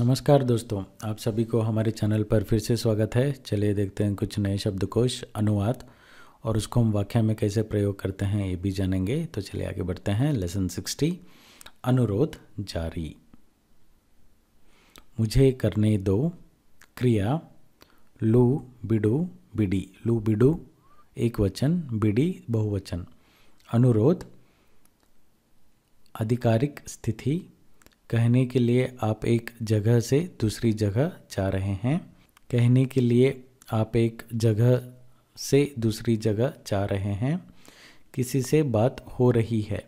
नमस्कार दोस्तों आप सभी को हमारे चैनल पर फिर से स्वागत है चलिए देखते हैं कुछ नए शब्दकोश अनुवाद और उसको हम वाक्य में कैसे प्रयोग करते हैं ये भी जानेंगे तो चलिए आगे बढ़ते हैं लेसन सिक्सटी अनुरोध जारी मुझे करने दो क्रिया लू बिडू बिडी लू बिडू एक वचन बिडी बहुवचन अनुरोध आधिकारिक स्थिति कहने के लिए आप एक जगह से दूसरी जगह जा रहे हैं कहने के लिए आप एक जगह से दूसरी जगह जा रहे हैं किसी से बात हो रही है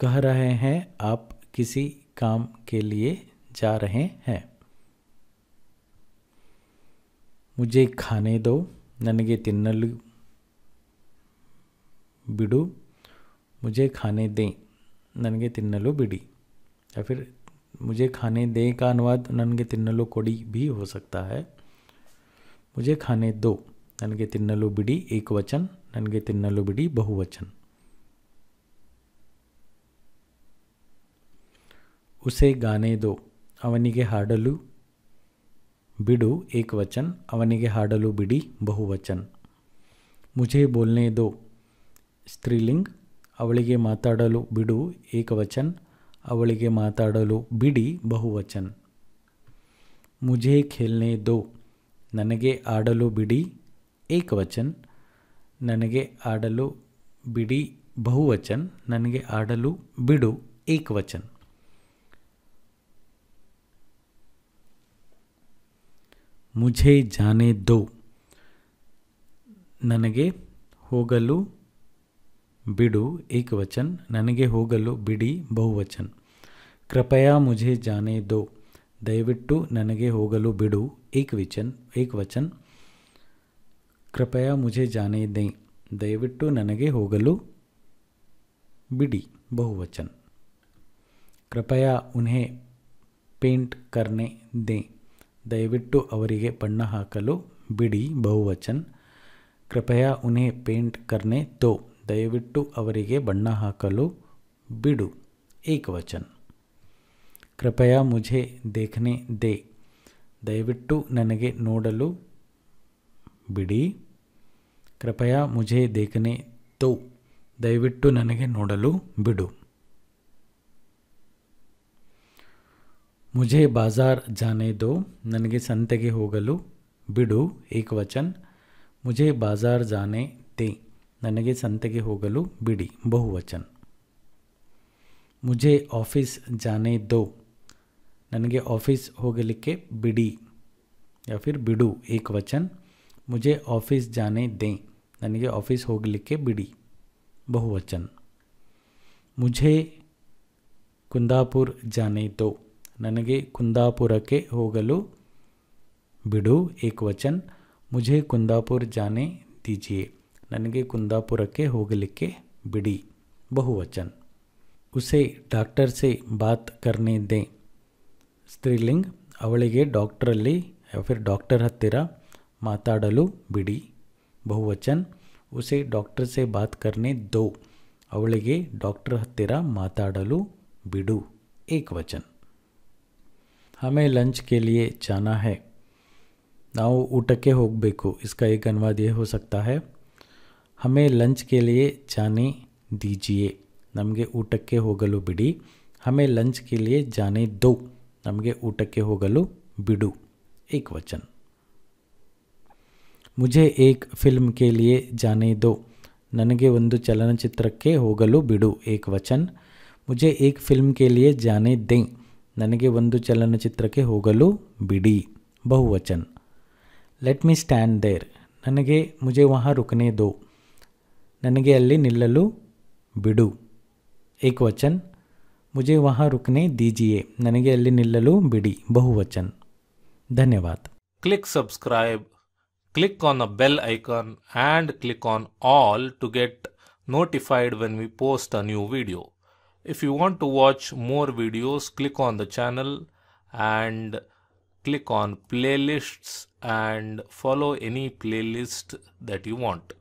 कह रहे हैं आप किसी काम के लिए जा रहे हैं मुझे खाने दो ननगे तिन्नल बिडू मुझे खाने दें ननगे तिन्नलू बिडी या फिर मुझे खाने दे का अनुवाद ननगे तिन्नलो कोड़ी भी हो सकता है मुझे खाने दो ननगे तिन्नलो बिडी एक वचन ननगे तिन्नलो बिडी बहुवचन उसे गाने दो एक वचन ಬಿಡು ಏಕವಚನ್ हाडलू बिड़ी बहुवचन मुझे बोलने दो स्त्रीलिंग अवलिगे ಅವಳಿಗೆ बिड़ु एक वचन ಅವಳಿಗೆ ಮಾತಾಡಲು ಬಿಡಿ ಬಹುವಚನ್ ಮುಜೆ ಖೇಲ್ನೆ ದೋ ನನಗೆ ಆಡಲು ಬಿಡಿ ಏಕವಚನ್ ನನಗೆ ಆಡಲು ಬಿಡಿ ಬಹುವಚನ್ ನನಗೆ ಆಡಲು ಬಿಡು ಏಕವಚನ್ ಮುಜೆ ಜಾನೆ ದೋ ನನಗೆ ಹೋಗಲು बिड़ू एक वचन ननगे होगलो बिड़ी बहुवचन कृपया मुझे जाने दो दयविट्टु ननगे होगलो बिड़ू एक वचन एक वचन कृपया मुझे जाने दें दयविट्टु ननगे होगलो बिड़ी बहुवचन कृपया उन्हें पेंट करने दें दयविट्टु अवरिगे पण्ण हाकलो बिड़ी बहुवचन कृपया उन्हें पेंट करने दो तो, ದಯವಿಟ್ಟು ಅವರಿಗೆ ಬಣ್ಣ ಹಾಕಲು ಬಿಡು ಏಕವಚನ್ ಕೃಪಯಾ ಮುಜೆ ದೇಖನೆ ದೇ ದಯವಿಟ್ಟು ನನಗೆ ನೋಡಲು ಬಿಡಿ ಕೃಪಯಾ ಮುಜೆ ದೇಖನೆ ತೋ ದಯವಿಟ್ಟು ನನಗೆ ನೋಡಲು ಬಿಡು ಮುಜೆ ಬಾಜಾರ್ ಜಾನೆ ದೋ ನನಗೆ ಸಂತೆಗೆ ಹೋಗಲು ಬಿಡು ಏಕವಚನ್ ಮುಜೆ ಬಾಜಾರ್ ಜಾನೆ ದೇ ನನಗೆ ಸಂತೆಗೆ ಹೋಗಲು ಬಿಡಿ ಬಹುವಚನ್ ಮುಜೆ ಆಫೀಸ್ ಜಾನೆ ದೋ ನನಗೆ ಆಫೀಸ್ ಹೋಗಲಿಕ್ಕೆ ಬಿಡಿ या फिर बिडू एक ಮುಜೆ ಆಫೀಸ್ ಜಾನೆ ದೇ ನನಗೆ ಆಫೀಸ್ ಹೋಗಲಿಕ್ಕೆ ಬಿಡಿ ಬಹುವಚನ್ ಮುಜೆ ಕುಂದಾಪುರ್ ಜಾನೆ ದೋ ನನಗೆ ಕುಂದಾಪುರಕ್ಕೆ ಹೋಗಲು ಬಿಡು ಏಕವಚನ್ ಮುಜೆ ಕುಂದಾಪುರ್ ಜಾನೆ ದೀಜಿಯೇ नन के कुंदापुर के होगली बिड़ी बहुवचन उसे डॉक्टर से बात करने दें स्त्रीलिंग अवे डॉक्टरली फिर डॉक्टर हिरा मतडलू बिड़ी बहुवचन उसे डॉक्टर से बात करने दो अवे डॉक्टर हिरा मतडलू बिड़ू एक वचन हमें लंच के लिए जाना है ना ऊटके हो इसका एक अनुवाद यह हो सकता है हमें लंच के लिए जाने दीजिए नमगे ऊट के होगलु बिड़ी हमें लंच के लिए जाने दो नमगे ऊट के होगलु बिड़ू एक वचन मुझे एक फिल्म के लिए जाने दो ननगे वंदु चलनचित्र के होगलु बिड़ू एक वचन मुझे एक फिल्म के लिए जाने दें ननगे वंदु चलनचित्र के होगलु बिड़ी बहुवचन लेट मी स्टैंड देर ननगे मुझे वहाँ रुकने दो ननगे अली निलू बिड़ू एक वचन मुझे वहाँ रुकने दीजिए ननगे अली निलू बिड़ी बहुवचन धन्यवाद click subscribe click on the bell icon and click on all to get notified when we post a new video if you want to watch more videos click on the channel and click on play and follow any play that you want